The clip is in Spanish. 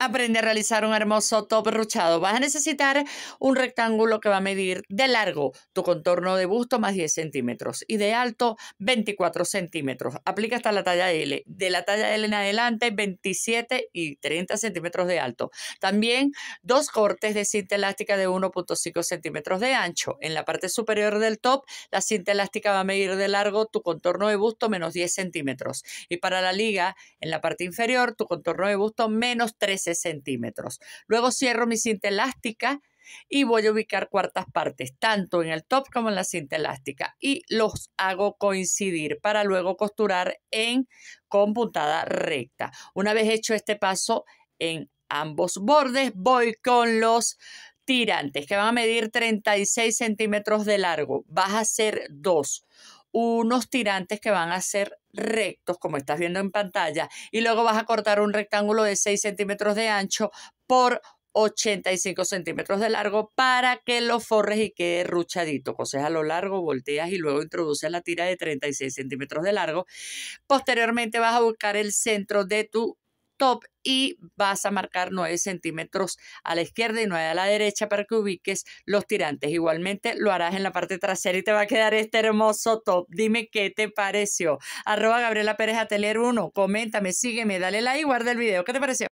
Aprende a realizar un hermoso top ruchado. Vas a necesitar un rectángulo que va a medir de largo tu contorno de busto más 10 centímetros y de alto 24 centímetros. Aplica hasta la talla L. De la talla L en adelante 27 y 30 centímetros de alto. También dos cortes de cinta elástica de 1.5 centímetros de ancho. En la parte superior del top, la cinta elástica va a medir de largo tu contorno de busto menos 10 centímetros. Y para la liga, en la parte inferior, tu contorno de busto menos 3 centímetros centímetros. Luego cierro mi cinta elástica y voy a ubicar cuartas partes, tanto en el top como en la cinta elástica, y los hago coincidir para luego costurar en con puntada recta. Una vez hecho este paso en ambos bordes, voy con los tirantes que van a medir 36 centímetros de largo. Vas a hacer dos, unos tirantes que van a ser rectos, como estás viendo en pantalla, y luego vas a cortar un rectángulo de 6 centímetros de ancho por 85 centímetros de largo para que lo forres y quede ruchadito. Coses a lo largo, volteas y luego introduces la tira de 36 centímetros de largo. Posteriormente vas a buscar el centro de tu top y vas a marcar 9 centímetros a la izquierda y 9 a la derecha para que ubiques los tirantes. Igualmente lo harás en la parte trasera y te va a quedar este hermoso top. Dime qué te pareció. Arroba Gabriela Pérez Atelier 1. Coméntame, sígueme, dale like y guarda el video. ¿Qué te pareció?